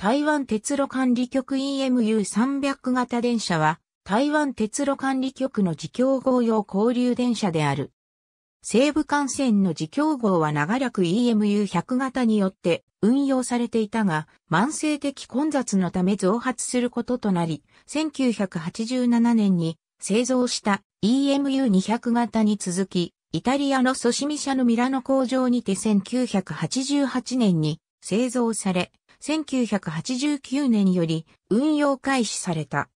台湾鉄路管理局 EMU300 型電車は、台湾鉄路管理局の自供号用交流電車である。西武幹線の自供号は長らく EMU100 型によって運用されていたが、慢性的混雑のため増発することとなり、1987年に製造した EMU200 型に続き、イタリアのソシミ社のミラノ工場にて1988年に製造され、1989年より運用開始された。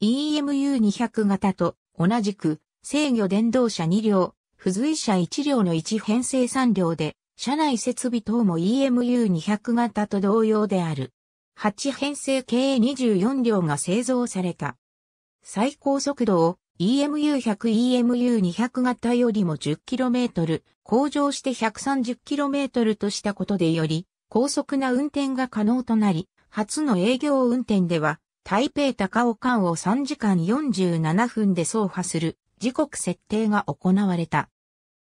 EMU200 型と同じく制御電動車2両、付随車1両の1編成3両で、車内設備等も EMU200 型と同様である。8編成計24両が製造された。最高速度を EMU100、EMU200 型よりも 10km、向上して 130km としたことでより、高速な運転が可能となり、初の営業運転では、台北高尾間を3時間47分で走破する時刻設定が行われた。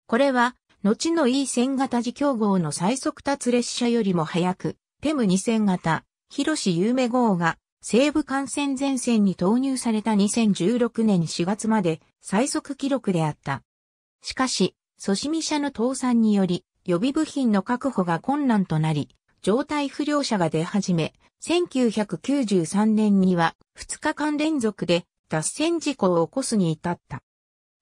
これは、後の E1000 型自強号の最速達列車よりも早く、テム2000型、広志有名号が西部幹線前線に投入された2016年4月まで最速記録であった。しかし、ソシミの倒産により、予備部品の確保が困難となり、状態不良者が出始め、1993年には2日間連続で脱線事故を起こすに至った。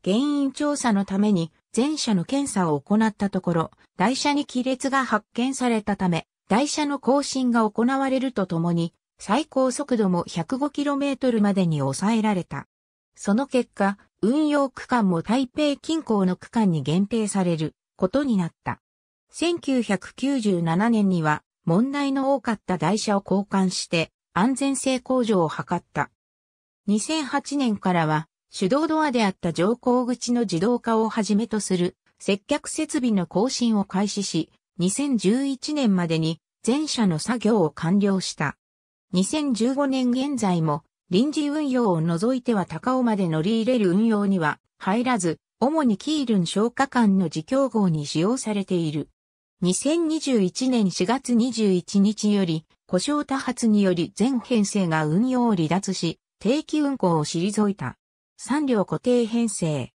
原因調査のために全車の検査を行ったところ、台車に亀裂が発見されたため、台車の更新が行われるとともに、最高速度も 105km までに抑えられた。その結果、運用区間も台北近郊の区間に限定されることになった。1997年には問題の多かった台車を交換して安全性向上を図った。2008年からは手動ドアであった乗降口の自動化をはじめとする接客設備の更新を開始し、2011年までに全車の作業を完了した。2015年現在も臨時運用を除いては高尾まで乗り入れる運用には入らず、主にキールン消化管の自供号に使用されている。2021年4月21日より、故障多発により全編成が運用を離脱し、定期運行を退いた。3両固定編成。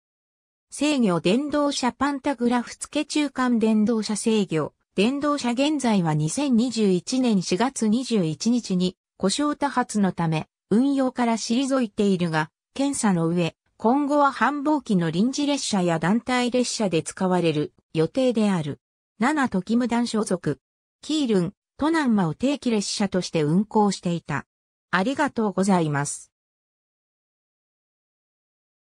制御電動車パンタグラフ付中間電動車制御。電動車現在は2021年4月21日に故障多発のため運用から退いているが、検査の上、今後は繁忙期の臨時列車や団体列車で使われる予定である。7と無断団所属。キールン、トナンマを定期列車として運行していた。ありがとうございます。